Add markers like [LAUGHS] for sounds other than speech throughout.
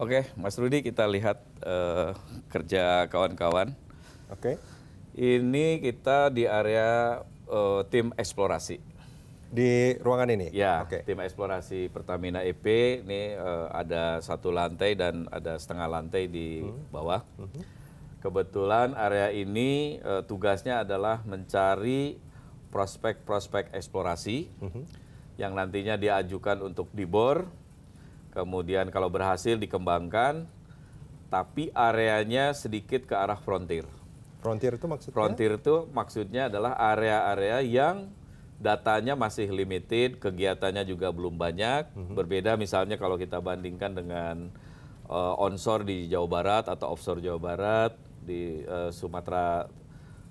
Oke, okay, Mas Rudi kita lihat uh, kerja kawan-kawan. Oke. Okay. Ini kita di area uh, tim eksplorasi. Di ruangan ini? Ya, okay. tim eksplorasi Pertamina EP. Ini uh, ada satu lantai dan ada setengah lantai di hmm. bawah. Hmm. Kebetulan area ini uh, tugasnya adalah mencari prospek-prospek eksplorasi hmm. yang nantinya diajukan untuk dibor Kemudian kalau berhasil dikembangkan, tapi areanya sedikit ke arah frontier. Frontier itu maksudnya? Frontir itu maksudnya adalah area-area yang datanya masih limited, kegiatannya juga belum banyak. Mm -hmm. Berbeda misalnya kalau kita bandingkan dengan uh, onshore di Jawa Barat atau offshore Jawa Barat di uh, Sumatera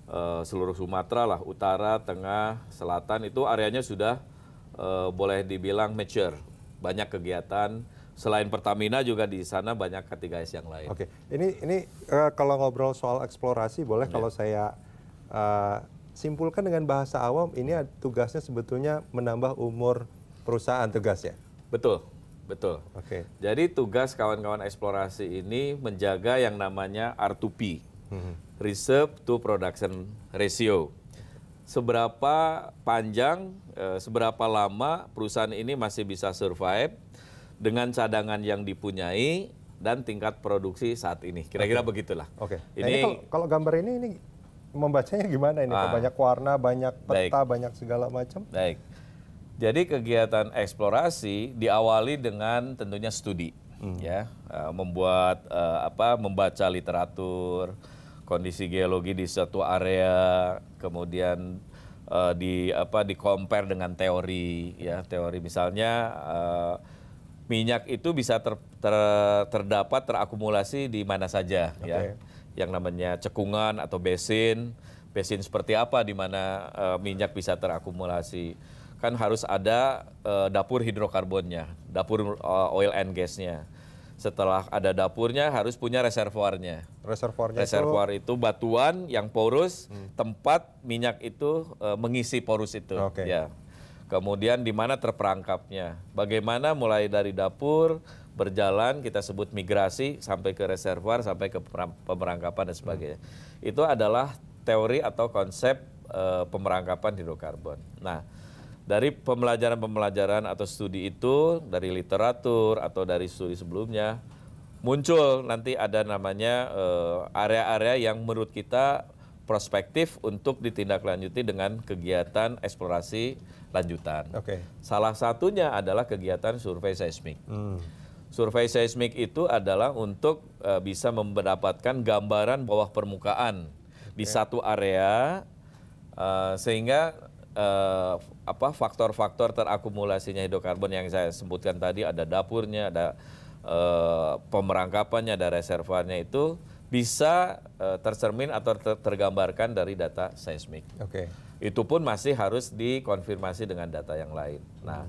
uh, seluruh Sumatera lah, utara, tengah, selatan itu areanya sudah uh, boleh dibilang mature, banyak kegiatan. Selain Pertamina juga di sana banyak k 3 yang lain. Oke, ini ini uh, kalau ngobrol soal eksplorasi boleh yeah. kalau saya uh, simpulkan dengan bahasa awam ini tugasnya sebetulnya menambah umur perusahaan tugas ya. Betul, betul. Oke. Okay. Jadi tugas kawan-kawan eksplorasi ini menjaga yang namanya R2P, mm -hmm. Reserve to Production Ratio seberapa panjang, eh, seberapa lama perusahaan ini masih bisa survive dengan cadangan yang dipunyai dan tingkat produksi saat ini. Kira-kira begitulah. Oke. Okay. Nah, ini, ini kalau, kalau gambar ini ini membacanya gimana ini? Ah, banyak warna, banyak peta, baik. banyak segala macam. Baik. Jadi kegiatan eksplorasi diawali dengan tentunya studi, hmm. ya, eh, membuat eh, apa, membaca literatur kondisi geologi di suatu area, kemudian uh, di apa di compare dengan teori ya teori misalnya uh, minyak itu bisa ter, ter, terdapat terakumulasi di mana saja okay. ya yang namanya cekungan atau besin besin seperti apa di mana uh, minyak bisa terakumulasi kan harus ada uh, dapur hidrokarbonnya dapur uh, oil and gasnya setelah ada dapurnya harus punya reservoirnya. Reservoirnya Reservoir itu, itu batuan yang porus, hmm. tempat minyak itu e, mengisi porus itu. Okay. Ya. Kemudian di mana terperangkapnya. Bagaimana mulai dari dapur berjalan kita sebut migrasi sampai ke reservoir sampai ke pemerangkapan dan sebagainya. Hmm. Itu adalah teori atau konsep e, pemerangkapan hidrokarbon. Nah, dari pembelajaran-pembelajaran atau studi itu dari literatur atau dari studi sebelumnya muncul nanti ada namanya eh, area-area uh, yang menurut kita prospektif untuk ditindaklanjuti dengan kegiatan eksplorasi lanjutan. Okay. Salah satunya adalah kegiatan survei seismik. Hmm. Survei seismik itu adalah untuk uh, bisa mendapatkan gambaran bawah permukaan okay. di satu area uh, sehingga Eh, apa faktor-faktor terakumulasinya hidrokarbon yang saya sebutkan tadi ada dapurnya, ada e, pemerangkapannya, ada reservoirnya itu bisa e, tercermin atau ter tergambarkan dari data seismik. Oke. Okay. Itu pun masih harus dikonfirmasi dengan data yang lain. Nah,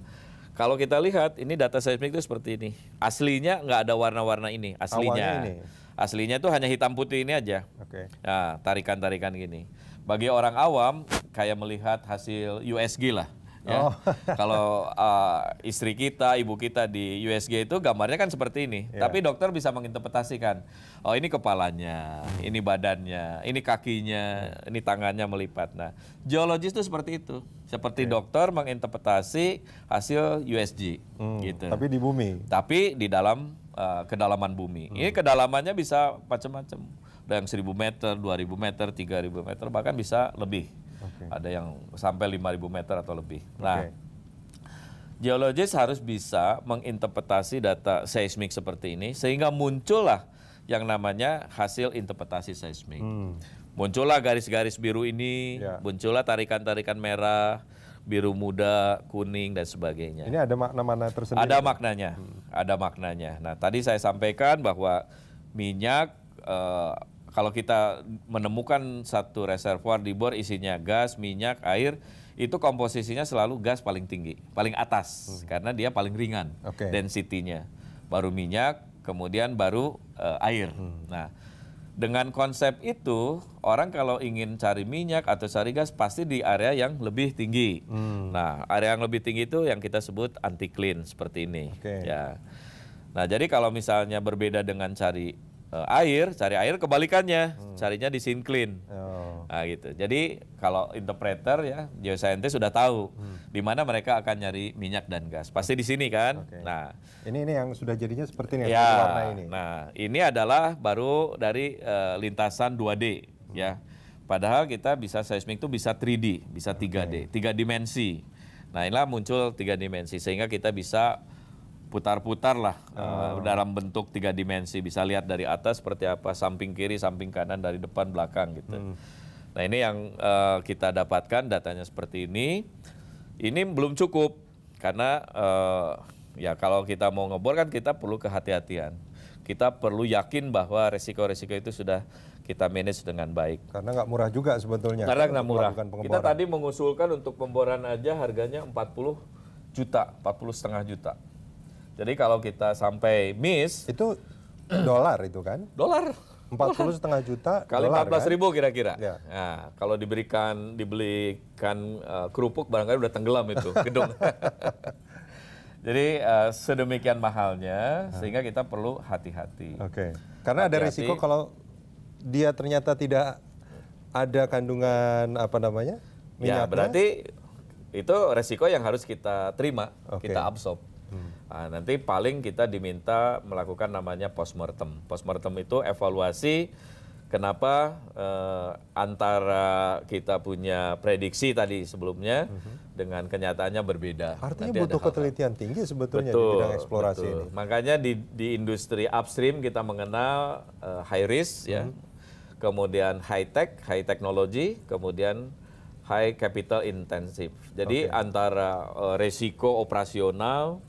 kalau kita lihat ini data seismik itu seperti ini. Aslinya nggak ada warna-warna ini. Aslinya. Awalnya ini. Aslinya itu hanya hitam putih ini aja. Oke. Okay. Nah, tarikan-tarikan gini. Bagi orang awam kayak melihat hasil USG lah. Ya. Oh. [LAUGHS] Kalau uh, istri kita, ibu kita di USG itu gambarnya kan seperti ini. Yeah. Tapi dokter bisa menginterpretasikan, oh ini kepalanya, ini badannya, ini kakinya, ini tangannya melipat. Nah, geologis itu seperti itu. Seperti okay. dokter menginterpretasi hasil USG hmm, gitu. Tapi di bumi. Tapi di dalam uh, kedalaman bumi. Hmm. Ini kedalamannya bisa macam-macam. Ada yang 1000 meter, 2000 meter, 3000 meter, bahkan bisa lebih okay. ada yang sampai 5.000 meter atau lebih. Nah, okay. geologis harus bisa menginterpretasi data seismik seperti ini sehingga muncullah yang namanya hasil interpretasi seismik. Hmm. Muncullah garis-garis biru ini, ya. muncullah tarikan-tarikan merah, biru muda, kuning dan sebagainya. Ini ada makna-makna tersendiri. Ada ya? maknanya, hmm. ada maknanya. Nah, tadi saya sampaikan bahwa minyak eh, kalau kita menemukan satu reservoir di bor isinya gas, minyak, air, itu komposisinya selalu gas paling tinggi, paling atas hmm. karena dia paling ringan okay. densitinya. Baru minyak, kemudian baru uh, air. Hmm. Nah, dengan konsep itu orang kalau ingin cari minyak atau cari gas pasti di area yang lebih tinggi. Hmm. Nah, area yang lebih tinggi itu yang kita sebut anti clean seperti ini. Okay. Ya. Nah, jadi kalau misalnya berbeda dengan cari uh, air, cari air kebalikannya, hmm. carinya di sinklin, Oh. Nah gitu. Jadi kalau interpreter ya geoscientist sudah tahu hmm. di mana mereka akan nyari minyak dan gas. Pasti di sini kan. Okay. Nah, ini ini yang sudah jadinya seperti ini ya, warna ini. Nah, ini adalah baru dari uh, lintasan 2D hmm. ya. Padahal kita bisa seismik itu bisa 3D, bisa 3D, tiga 3 dimensi. Nah, inilah muncul tiga dimensi sehingga kita bisa putar-putar lah eh, oh. uh, dalam bentuk tiga dimensi bisa lihat dari atas seperti apa samping kiri samping kanan dari depan belakang gitu hmm. nah ini yang uh, kita dapatkan datanya seperti ini ini belum cukup karena uh, ya kalau kita mau ngebor kan kita perlu kehati-hatian kita perlu yakin bahwa resiko-resiko itu sudah kita manage dengan baik. Karena nggak murah juga sebetulnya. Karena nggak murah. Kita tadi mengusulkan untuk pemboran aja harganya 40 juta, 40 setengah juta. Jadi kalau kita sampai miss itu dolar itu kan? Dolar. 40 setengah juta kali dolar, 14 kan? ribu kira-kira. Ya. Nah, kalau diberikan dibelikan uh, kerupuk barangkali udah tenggelam itu [LAUGHS] gedung. [LAUGHS] Jadi uh, sedemikian mahalnya sehingga kita perlu hati-hati. Oke. Okay. Karena hati -hati. ada risiko kalau dia ternyata tidak ada kandungan apa namanya? Ya, minyaknya. Ya, berarti itu resiko yang harus kita terima, okay. kita absorb. Nah, nanti paling kita diminta melakukan namanya postmortem. Postmortem itu evaluasi kenapa eh, antara kita punya prediksi tadi sebelumnya mm -hmm. dengan kenyataannya berbeda. Artinya nanti butuh hal -hal. tinggi sebetulnya betul, di bidang eksplorasi betul. ini. Makanya di, di industri upstream kita mengenal eh, high risk mm -hmm. ya, mhm. kemudian high tech, high technology, kemudian high capital intensive. Jadi okay. antara eh, resiko operasional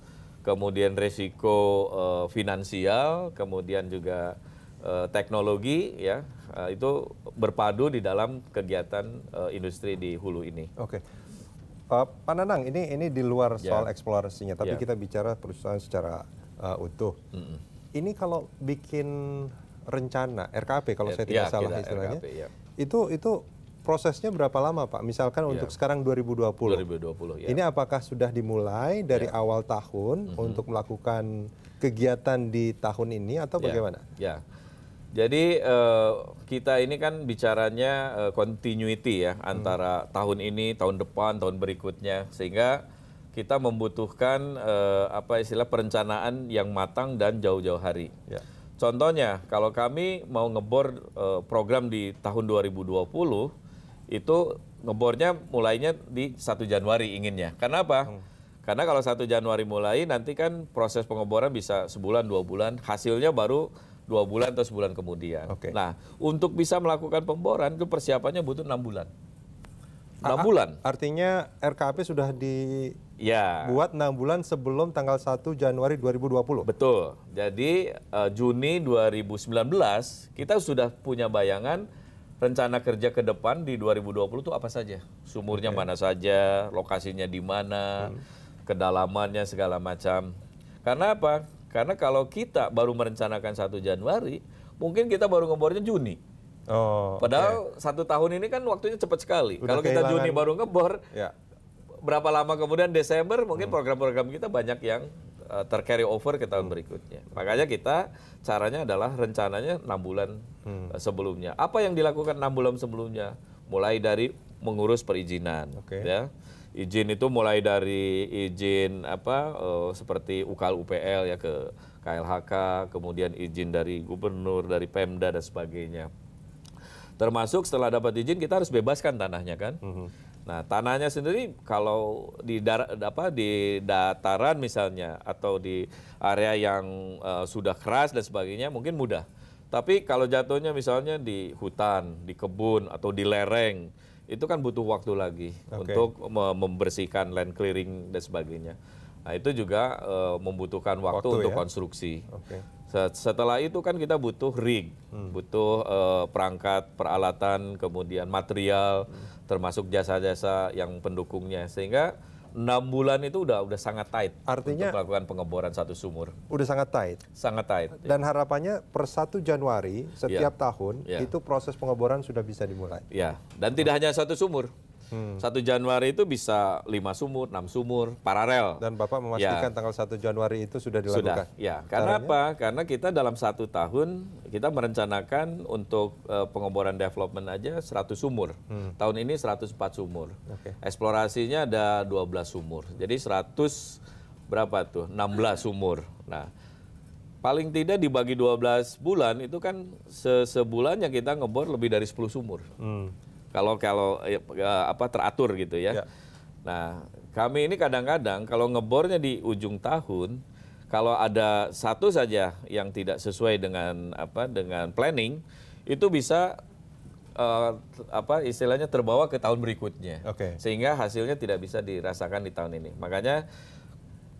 kemudian resiko eh, finansial, kemudian juga eh, teknologi ya eh, itu berpadu di dalam kegiatan industri di hulu ini. Oke. Okay. Uh, Pak Nanang, ini ini di luar ya. soal eksplorasinya, tapi yeah. kita bicara perusahaan secara uh, utuh. Mm -mm. Ini kalau bikin rencana RKP kalau saya ya, tidak ya, salah istilahnya, RKP, ya. itu itu prosesnya berapa lama Pak? Misalkan yeah. untuk ya. sekarang 2020. 2020 ya. Ini apakah sudah dimulai dari yeah. awal tahun mm -hmm. untuk melakukan kegiatan di tahun ini atau ya. bagaimana? Ya. Yeah. Jadi eh, kita ini kan bicaranya eh, continuity ya hmm. antara tahun ini, tahun depan, tahun berikutnya sehingga kita membutuhkan eh, apa istilah perencanaan yang matang dan jauh-jauh hari. Ya. Contohnya kalau kami mau ngebor program di tahun 2020 itu ngebornya mulainya di 1 Januari inginnya. Karena apa? Hmm. Karena kalau 1 Januari mulai nanti kan proses pengeboran bisa sebulan, dua bulan, hasilnya baru dua bulan atau sebulan kemudian. Okay. Nah, untuk bisa melakukan pemboran itu persiapannya butuh enam bulan. Enam bulan. Artinya RKP sudah di ya. buat 6 bulan sebelum tanggal 1 Januari 2020. Betul. Jadi uh, Juni 2019 kita sudah punya bayangan rencana kerja ke depan di 2020 tuh apa saja? Sumurnya okay. mana saja, lokasinya di mana, hmm. kedalamannya segala macam. Karena apa? Karena kalau kita baru merencanakan satu Januari, mungkin kita baru ngebornya Juni. Oh, Padahal okay. satu tahun ini kan waktunya cepat sekali. Udah kalau kita Juni baru ngebor, ya. berapa lama kemudian Desember mungkin hmm. program-program hmm. kita banyak yang Eh, tercarry over ke tahun berikutnya. Makanya kita caranya adalah rencananya enam bulan hmm. Eh, sebelumnya. Apa yang dilakukan enam bulan sebelumnya? Mulai dari mengurus perizinan, okay. ya. Izin itu mulai dari izin apa uh, seperti UKL UPL ya ke KLHK, kemudian izin dari gubernur, dari Pemda dan sebagainya. Termasuk setelah dapat izin kita harus bebaskan tanahnya kan. -hmm Nah, tanahnya sendiri kalau di dar, apa di dataran misalnya atau di area yang uh, sudah keras dan sebagainya mungkin mudah. Tapi kalau jatuhnya misalnya di hutan, di kebun atau di lereng, itu kan butuh waktu lagi okay. untuk membersihkan land clearing dan sebagainya. Nah, itu juga uh, membutuhkan waktu, waktu untuk ya? konstruksi. Okay. Setelah itu kan kita butuh rig, hmm. butuh uh, perangkat, peralatan, kemudian material, hmm. termasuk jasa-jasa yang pendukungnya. Sehingga enam bulan itu udah udah sangat tight. Artinya untuk melakukan pengeboran satu sumur. Udah sangat tight. Sangat tight. Iya. Dan ya. harapannya per 1 Januari setiap ya. tahun ya. itu proses pengeboran sudah bisa dimulai. Ya. Dan hmm. tidak hanya satu sumur. Hmm. Januari itu bisa lima sumur, enam sumur, paralel. Dan Bapak ya. memastikan ya. tanggal satu Januari itu sudah dilakukan? Sudah, ya. Karena Caranya? apa? Karena kita dalam satu tahun, kita merencanakan untuk uh, eh, pengoboran development aja 100 sumur. Hmm. Tahun ini 104 sumur. Okay. Eksplorasinya ada 12 sumur. Jadi 100 berapa tuh? 16 sumur. Nah, paling tidak dibagi 12 bulan itu kan se sebulannya kita ngebor lebih dari 10 sumur. Hmm kalau kalau ya, ya, apa teratur gitu ya. ya. Nah, kami ini kadang-kadang kalau ngebornya di ujung tahun, kalau ada satu saja yang tidak sesuai dengan apa dengan planning, itu bisa uh, apa istilahnya terbawa ke tahun berikutnya. Okay. Sehingga hasilnya tidak bisa dirasakan di tahun ini. Makanya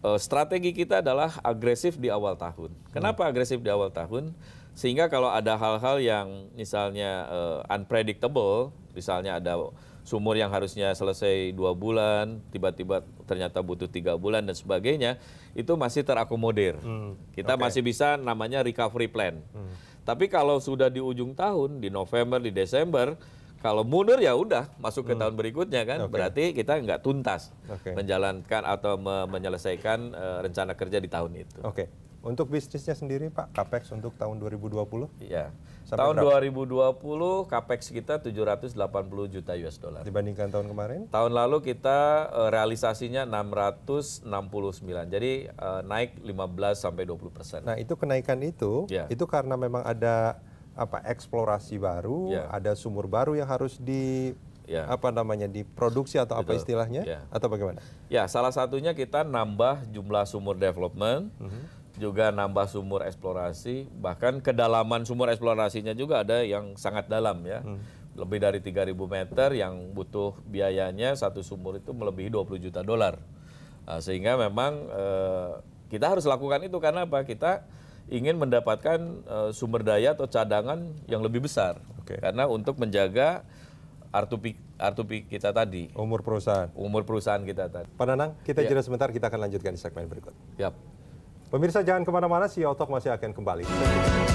eh, strategi kita adalah agresif di awal tahun. Kenapa hmm. agresif di awal tahun? Sehingga kalau ada hal-hal yang misalnya uh, unpredictable, misalnya ada sumur yang harusnya selesai dua bulan, tiba-tiba ternyata butuh tiga bulan dan sebagainya, itu masih terakomodir. Hmm. Kita okay. masih bisa namanya recovery plan. Hmm. Tapi kalau sudah di ujung tahun, di November, di Desember, kalau mundur ya udah masuk ke hmm. tahun berikutnya kan, okay. berarti kita nggak tuntas okay. menjalankan atau me menyelesaikan uh, rencana kerja di tahun itu. Oke, okay. Untuk bisnisnya sendiri Pak, CAPEX untuk tahun 2020? Iya. Sampai tahun berapa? 2020 CAPEX kita 780 juta US dollar. Dibandingkan tahun kemarin? Tahun lalu kita uh, realisasinya 669. Jadi uh, naik 15 sampai 20%. Nah, itu kenaikan itu ya. itu karena memang ada apa eksplorasi baru, ya. ada sumur baru yang harus di ya. apa namanya diproduksi atau Betul. apa istilahnya ya. atau bagaimana? Ya, salah satunya kita nambah jumlah sumur development. Mm -hmm juga nambah sumur eksplorasi, bahkan kedalaman sumur eksplorasinya juga ada yang sangat dalam ya. Hmm. Lebih dari 3000 meter yang butuh biayanya satu sumur itu melebihi 20 juta dolar. Nah, sehingga memang eh, kita harus lakukan itu karena apa? Kita ingin mendapatkan eh, sumber daya atau cadangan yang lebih besar. Okay. Karena untuk menjaga artu 2 kita tadi. Umur perusahaan. Umur perusahaan kita tadi. Pak Nanang, kita ya. jeda sebentar, kita akan lanjutkan di segmen berikut. Yap. Pemirsa jangan kemana-mana, si Otok masih akan kembali.